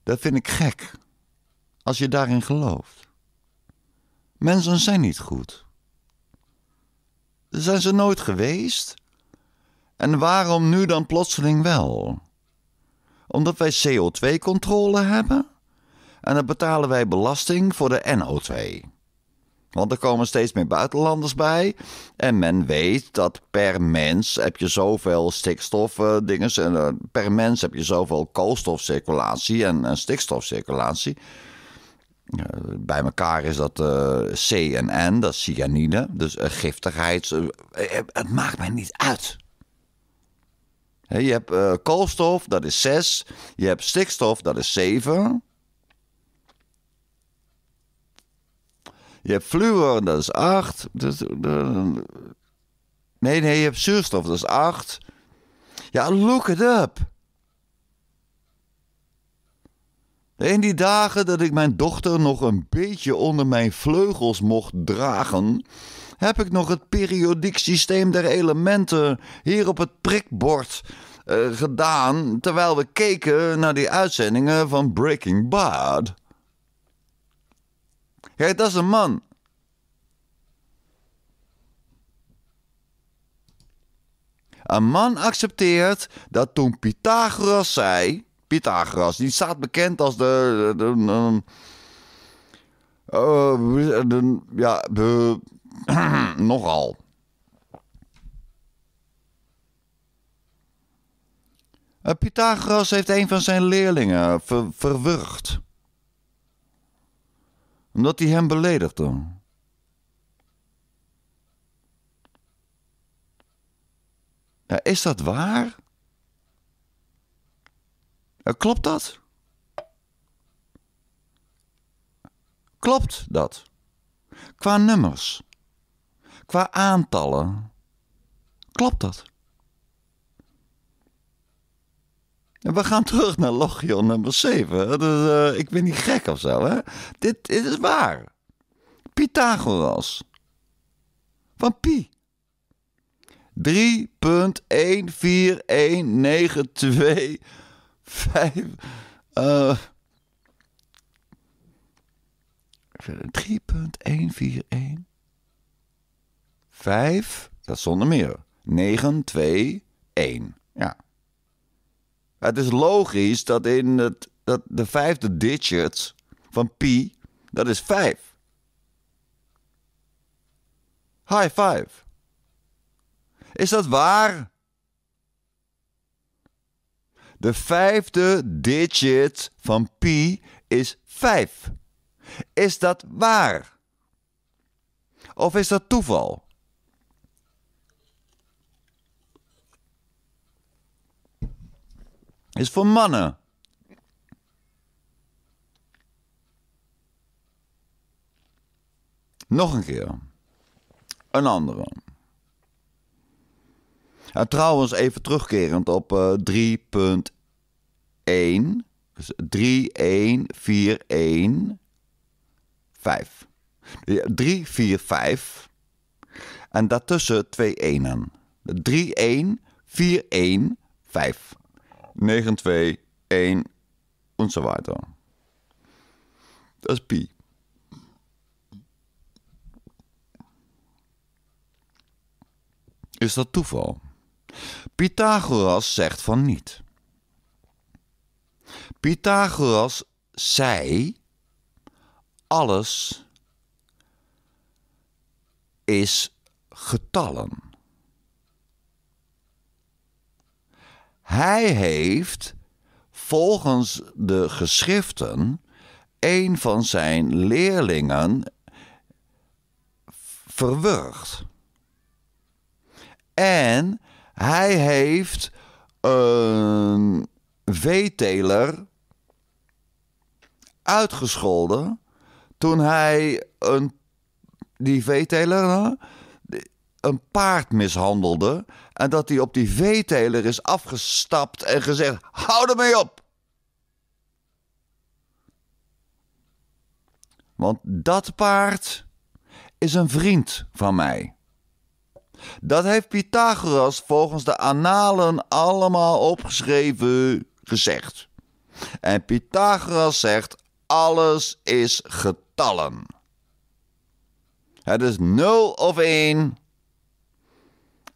Dat vind ik gek. Als je daarin gelooft. Mensen zijn niet goed. Zijn ze nooit geweest? En waarom nu dan plotseling wel? Omdat wij CO2-controle hebben? En dan betalen wij belasting voor de NO2. Want er komen steeds meer buitenlanders bij. En men weet dat per mens heb je zoveel stikstofdingen. Uh, eh, en per mens heb je zoveel koolstofcirculatie en, stikstofcirculatie. bij elkaar is dat eh, C en N, dat is cyanide. Dus eh, giftigheid. het maakt mij niet uit. Je hebt eh, koolstof, dat is 6. Je hebt stikstof, dat is 7. Je hebt fluor, dat is 8. Nee, nee, je hebt zuurstof, dat is 8. Ja, look it up. In die dagen dat ik mijn dochter nog een beetje onder mijn vleugels mocht dragen, heb ik nog het periodiek systeem der elementen hier op het prikbord eh, gedaan terwijl we keken naar die uitzendingen van Breaking Bad. Kijk, dat is een man. Een man accepteert dat toen Pythagoras zei. Pythagoras, die staat bekend als de. de, de, ja, Nogal. Eh, Pythagoras heeft een van zijn leerlingen ver verwurgd. Omdat hij hem beledigde. Ja, is dat waar? Eh, klopt dat? Klopt dat? Qua nummers qua aantallen. Klopt dat? We gaan terug naar Logion nummer 7. Dus, eh, ik ben niet gek of zo, hè? Dit, is waar. Pythagoras. Van Pi. 3.141925. 5. 3.141. 5, dat is zonder meer. 9, 2, 1. Ja. Het is logisch dat in het, dat de vijfde digit van pi, dat is 5. High five. Is dat waar? De vijfde digit van pi is 5. Is dat waar? Of is dat toeval? is voor mannen. Nog een keer. Een andere. En trouwens, even terugkerend op uh, eh, 3.1. Dus 3, 1, 4, 1, 5. 3, 4, 5. En daartussen twee enen. drie 1, vier 1, vijf. 9-2, 1 und so weiter. Das Pi. Is dat toeval? Pythagoras zegt van niet. Pythagoras zei: alles is getallen. Hij heeft volgens de geschriften een van zijn leerlingen verwurgd. En hij heeft een veeteler uitgescholden toen hij een, die veeteler een paard mishandelde en dat hij op die veeteler is afgestapt en gezegd: hou ermee op! Want dat paard is een vriend van mij. Dat heeft Pythagoras volgens de analen allemaal opgeschreven gezegd. En Pythagoras zegt: alles is getallen. Het is 0 of 1,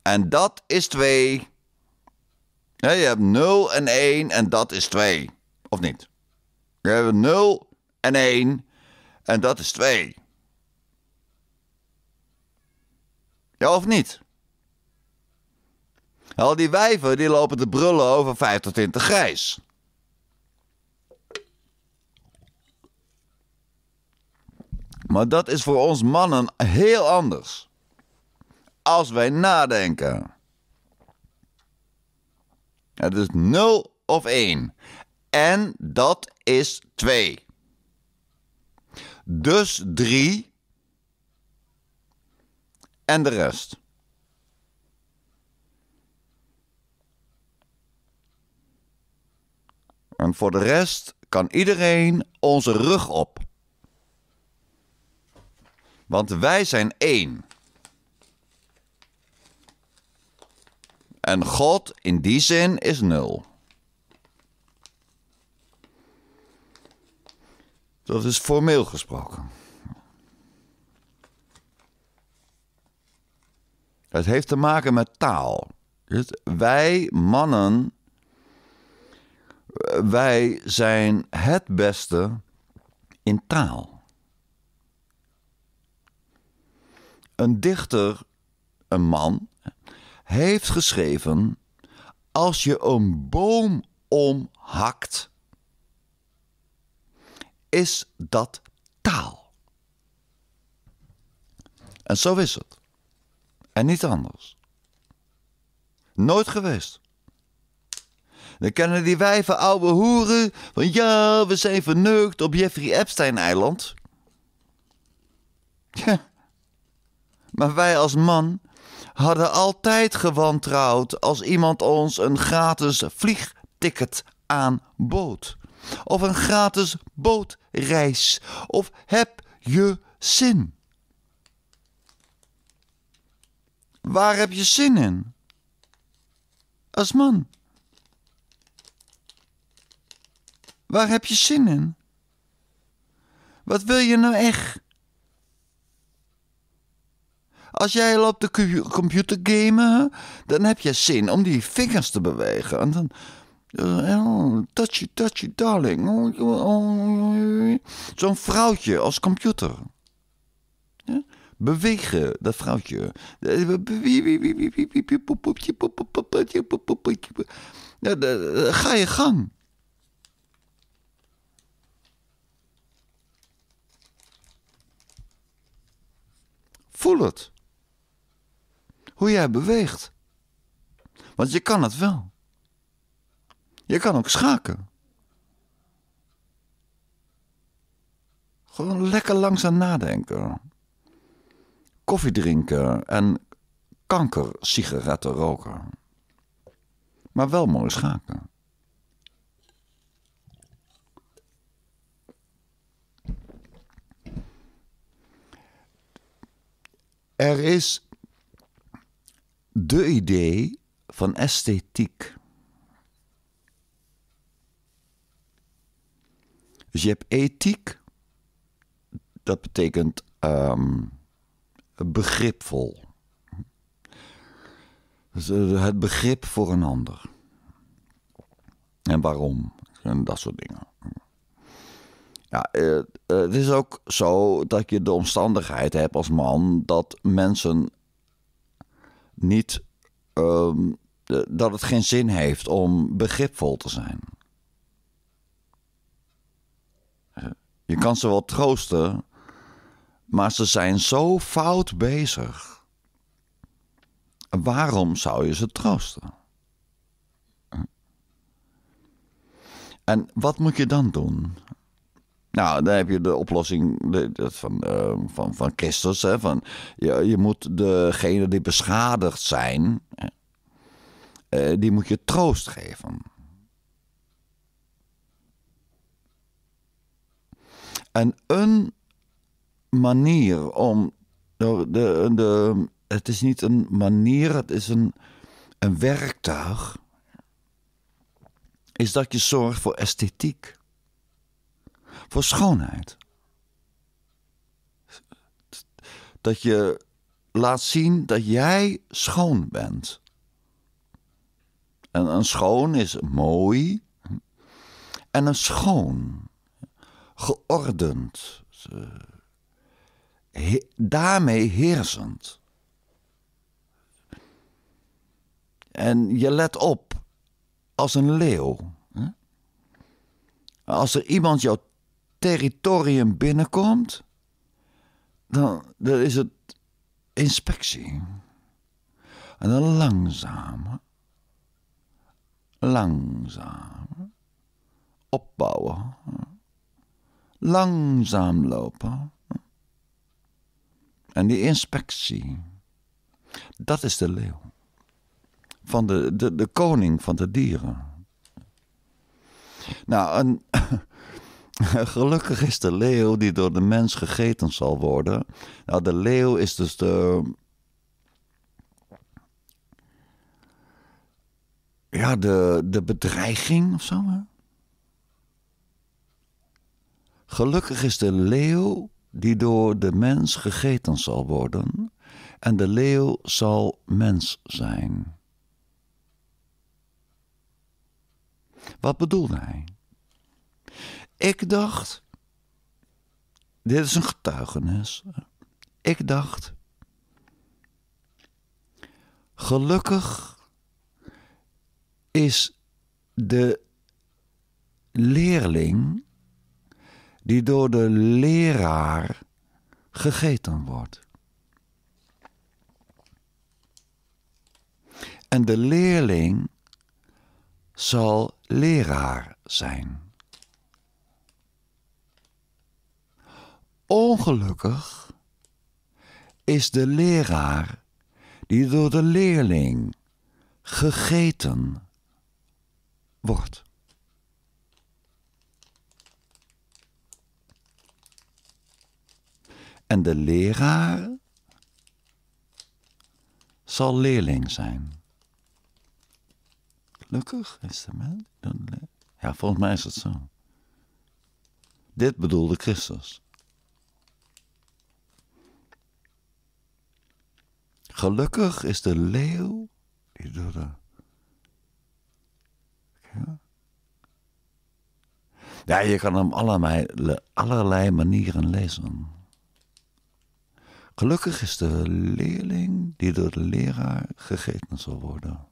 en dat is 2. je hebt 0 en 1 en dat is 2. Of niet? Je hebt 0 en 1 en dat is 2. Ja, of niet? Al die wijven die lopen te brullen over 5 tot 20 grijs. Maar dat is voor ons mannen heel anders als wij nadenken. Het is 0 of 1. En dat is 2. Dus 3. En de rest. En voor de rest kan iedereen onze rug op. Want wij zijn één. En God in die zin is nul. Dat is formeel gesproken. Het heeft te maken met taal. wij mannen, wij zijn het beste in taal. Een dichter, een man, heeft geschreven: Als je een boom omhakt, is dat taal. En zo is het. En niet anders. Nooit geweest. Dan kennen die wijven oude hoeren van ja, we zijn verneukt op Jeffrey Epstein-eiland. Maar wij als man hadden altijd gewantrouwd als iemand ons een gratis vliegticket aanbood. Of een gratis bootreis. Of heb je zin? Waar heb je zin in? Als man. Waar heb je zin in? Wat wil je nou echt? Als jij loopt de computer gamen, dan heb je zin om die vingers te bewegen. En dan... Eh, oh, touchy, touchy, darling. Oh, oh, Zo'n vrouwtje als computer. Ja? Bewegen, dat vrouwtje. ga je gang. Voel het hoe jij beweegt. Want je kan het wel. Je kan ook schaken. Gewoon lekker langzaam nadenken. Koffie drinken en kankersigaretten roken. Maar wel mooi schaken. Er is de idee van esthetiek. Dus je hebt ethiek, dat betekent um, begripvol. Dus, eh, het begrip voor een ander. En waarom. En dat soort dingen. Ja, eh, eh, het is ook zo dat je de omstandigheid hebt als man dat mensen niet ehm, dat het geen zin heeft om begripvol te zijn. Eh, je kan ze wel troosten, maar ze zijn zo fout bezig. Waarom zou je ze troosten? Eh. En wat moet je dan doen? Nou, dan heb je de oplossing van, ehm, van, van Christus. Hè, van, je, je moet degene die beschadigd zijn, eh, die moet je troost geven. En een manier om. De, de, het is niet een manier, het is een, een werktuig. Is dat je zorgt voor esthetiek voor schoonheid. Dat je laat zien dat jij schoon bent. En een schoon is mooi. En een schoon, geordend, daarmee heersend. En je let op als een leeuw. Als er iemand jou territorium binnenkomt, dan, is het inspectie. En dan langzaam, langzaam opbouwen, langzaam lopen. En die inspectie, dat is de leeuw. Van de, de, de koning van de dieren. Nou, en Gelukkig is de leeuw die door de mens gegeten zal worden. Nou, de leeuw is dus de. Ja, de, de bedreiging of zo. Hè? Gelukkig is de leeuw die door de mens gegeten zal worden. En de leeuw zal mens zijn. Wat bedoelde hij? Ik dacht. Dit is een getuigenis. Ik dacht. Gelukkig is de leerling die door de leraar gegeten wordt. En de leerling zal leraar zijn. Ongelukkig is de leraar die door de leerling gegeten wordt. En de leraar zal leerling zijn. Gelukkig is de mens. Ja, volgens mij is het zo. Dit bedoelde Christus. Gelukkig is de leeuw die door de... Ja. je kan hem allerlei, allerlei manieren lezen. Gelukkig is de leerling die door de leraar gegeten zal worden.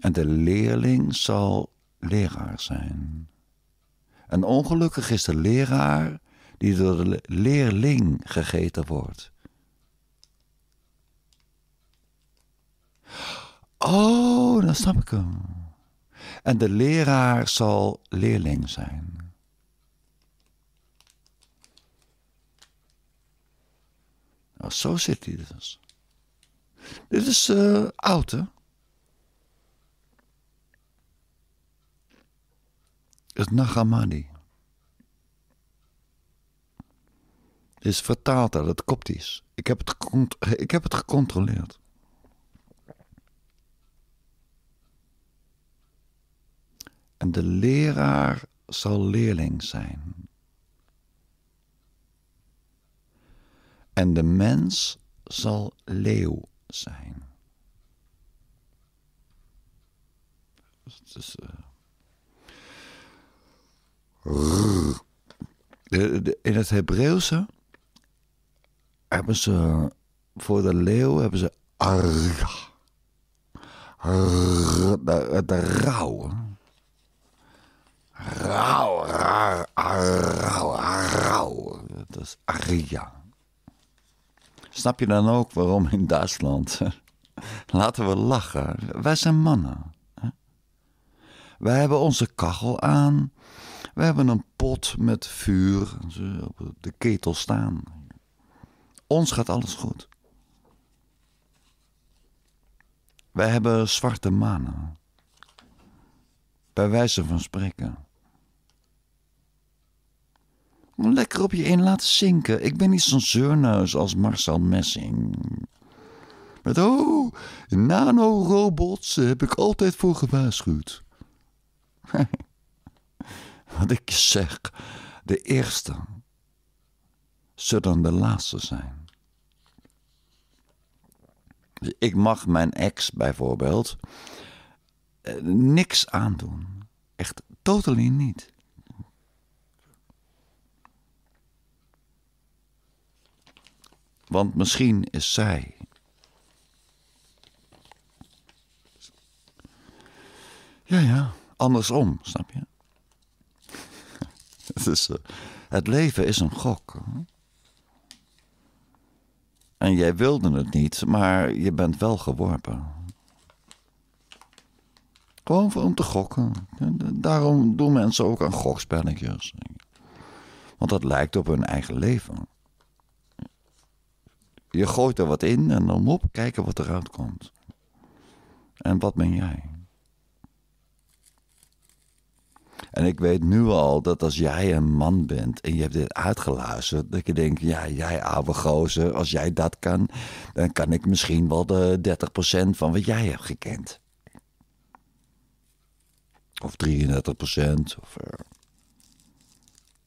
En de leerling zal leraar zijn. En ongelukkig is de leraar die door de leerling gegeten wordt. Oh, dan snap ik hem. En de leraar zal leerling zijn. Nou, zo zit hij dus. Dit is uh, oud, hè? Het Nagamadi. is vertaald dat, het Koptisch. Ik heb het, ik heb het gecontroleerd. En de leraar zal leerling zijn. En de mens zal leeuw zijn. Dus, uh... de, in het Hebreeuwse hebben ze voor de leeuw hebben ze arga. De, de rauw. Rauw, rauw, rauw, Dat is aria. Snap je dan ook waarom in Duitsland? Laten we lachen. Wij zijn mannen. Wij hebben onze kachel aan. We hebben een pot met vuur. Op de ketel staan ons gaat alles goed. Wij hebben zwarte manen. Bij wijze van spreken. Lekker op je in laten zinken. Ik ben niet zo'n zeurneus als Marcel Messing. Met oh, nanorobots heb ik altijd voor gewaarschuwd. Wat ik zeg, de eerste zullen de laatste zijn. Dus ik mag mijn ex bijvoorbeeld eh, niks aandoen. Echt totally niet. Want misschien is zij. Ja, ja, andersom, snap je? het, eh, het leven is een gok. Hoor. En jij wilde het niet, maar je bent wel geworpen. Gewoon om te gokken. Daarom doen mensen ook aan gokspelletjes. Want dat lijkt op hun eigen leven. Je gooit er wat in en dan op, kijken wat eruit komt. En wat ben jij? En ik weet nu al dat als jij een man bent en je hebt dit uitgeluisterd, dat je denkt, ja, jij oude gozer, als jij dat kan, dan kan ik misschien wel de 30% van wat jij hebt gekend. Of 33%, of uh,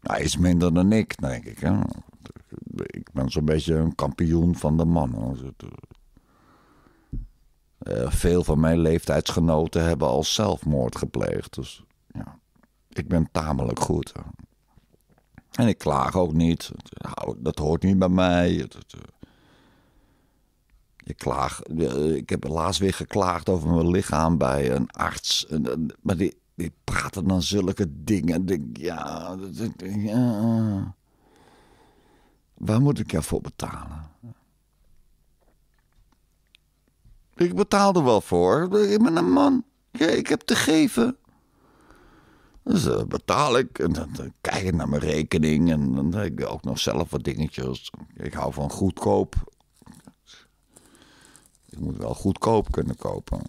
nou, iets minder dan ik, denk ik. Ik ben zo'n beetje een kampioen van de mannen. Eh, eh, veel van mijn leeftijdsgenoten hebben al zelfmoord gepleegd. Dus ja ik ben tamelijk goed. En ik klaag ook niet. Nou, dat hoort niet bij mij. Eh, ik, klaag, eh, ik heb laatst weer geklaagd over mijn lichaam bij een arts. Maar die, die praten dan zulke dingen. Denk, ja, ja, waar moet ik voor betalen? Ik betaal er wel voor. Ik ben een man. ik heb te geven. Dus eh, betaal ik en dan, kijk ik naar mijn rekening. En dan heb ik ook nog zelf wat dingetjes. Ik hou van goedkoop. Ik moet wel goedkoop kunnen kopen.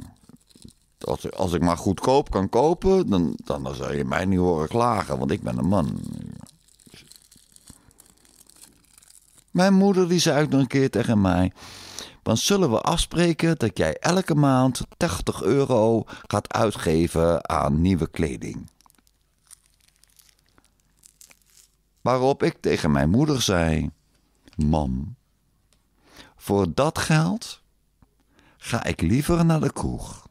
Als, als ik maar goedkoop kan kopen, dan, dan, dan zou je mij niet horen klagen, want ik ben een man. Mijn moeder die zei ook nog een keer tegen mij... Want zullen we afspreken dat jij elke maand 80 euro gaat uitgeven aan nieuwe kleding? Waarop ik tegen mijn moeder zei: Mam, voor dat geld ga ik liever naar de kroeg.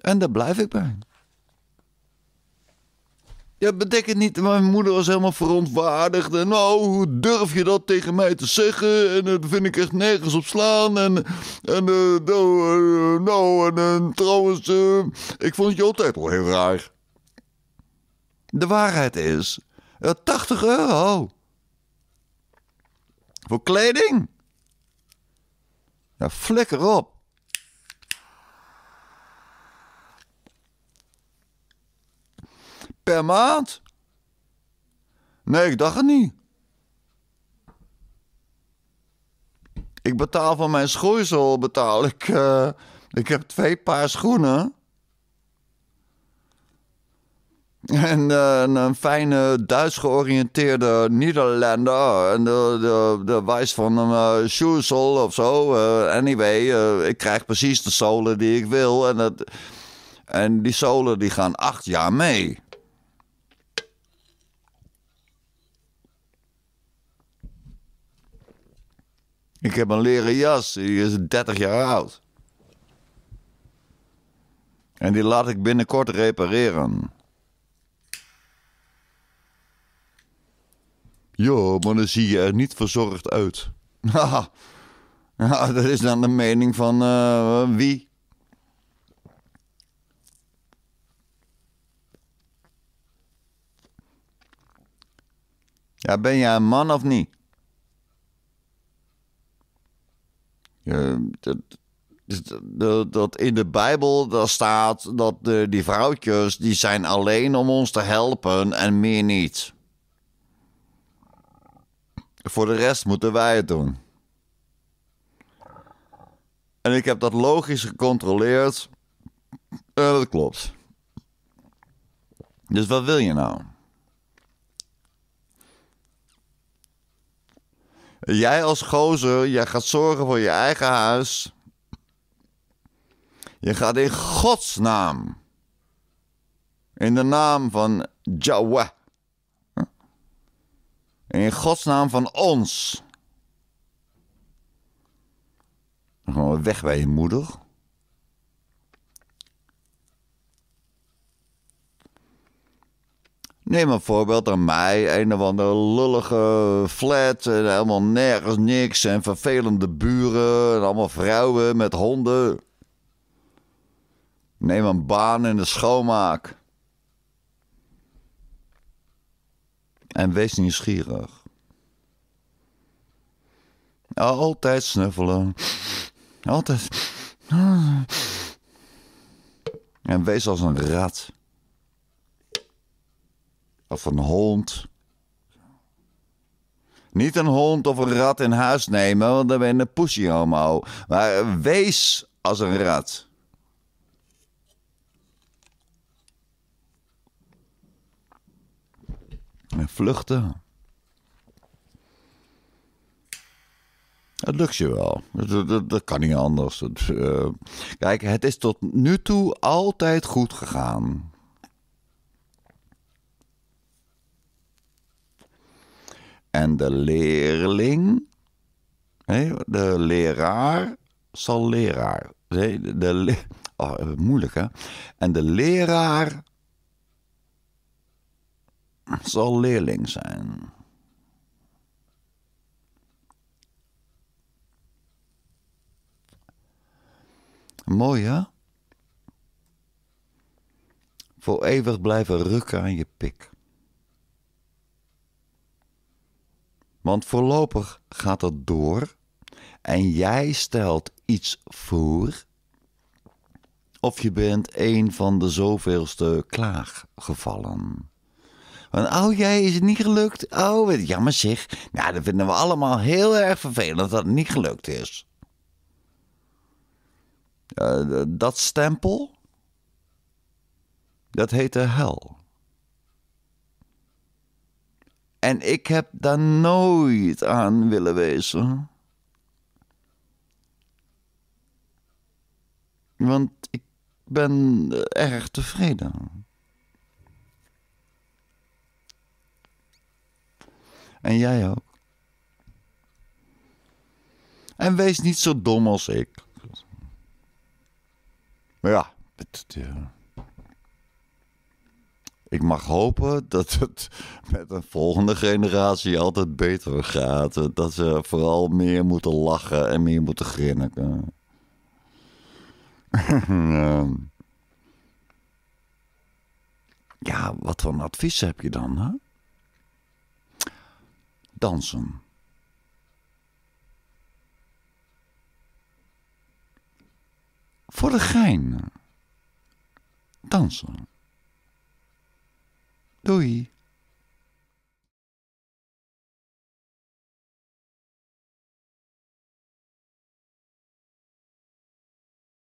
En daar blijf ik bij. Ja, betekent niet, mijn moeder was helemaal verontwaardigd. En nou, hoe durf je dat tegen mij te zeggen? En dat eh, vind ik echt nergens op slaan. En, en eh, nou, eh, nou, en, trouwens, ik vond je altijd wel heel raar. De waarheid is 80 eh, euro. Voor kleding? Ja, flikker op. Per maand? Nee, ik dacht het niet. Ik betaal van mijn schoeisel, betaal ik... Eh, ik heb twee paar schoenen. En eh, een fijne Duits georiënteerde Nederlander. En de, de, de wijs van een uh, of zo. Eh, anyway, eh, ik krijg precies de zolen die ik wil. En, het, en die zolen die gaan acht jaar mee. Ik heb een leren jas, die is 30 jaar oud. En die laat ik binnenkort repareren. Jo, maar dan zie je er niet verzorgd uit. ja, dat is dan de mening van eh, wie? Ja, ben jij een man of niet? dat, dat, in de Bijbel daar staat dat eh, die vrouwtjes die zijn alleen om ons te helpen en meer niet. Voor de rest moeten wij het doen. En ik heb dat logisch gecontroleerd. En eh, dat klopt. Dus wat wil je nou? Jij als gozer, jij gaat zorgen voor je eigen huis. Je gaat in God's naam, In de naam van Jawah in godsnaam van ons. we weg bij je moeder. Neem een voorbeeld aan mij, een of andere lullige flat en eh, helemaal nergens niks en vervelende buren en allemaal vrouwen met honden. Neem een baan in de schoonmaak. En wees nieuwsgierig. Altijd snuffelen. Altijd. En wees als een rat. Of een hond. Niet een hond of een rat in huis nemen, want dan ben je een pussy homo. Maar wees als een rat. vluchten. Het lukt je wel. Dat, kan niet anders. Eh, kijk, het is tot nu toe altijd goed gegaan. En de leerling, nee, de leraar zal leraar. Nee, de, de, oh, eh, moeilijk hè. En de leraar zal leerling zijn. Mooi, hè? Voor eeuwig blijven rukken aan je pik. Want voorlopig gaat het door en jij stelt iets voor. Of je bent een van de zoveelste klaaggevallen. Want oh jij is het niet gelukt. Oh, jammer zeg. Nou, dat vinden we allemaal heel erg vervelend dat het niet gelukt is. Eh, dat stempel, dat heet de hel. En ik heb daar nooit aan willen wezen. Want ik ben eh, erg tevreden. En jij ook. En wees niet zo dom als ik. Maar ja, eh, ik mag hopen dat het met een volgende generatie altijd beter gaat. Dat ze vooral meer moeten lachen en meer moeten grinniken. ja, wat voor een advies heb je dan? Hè? dansen. Voor de gein. Dansen. Doei.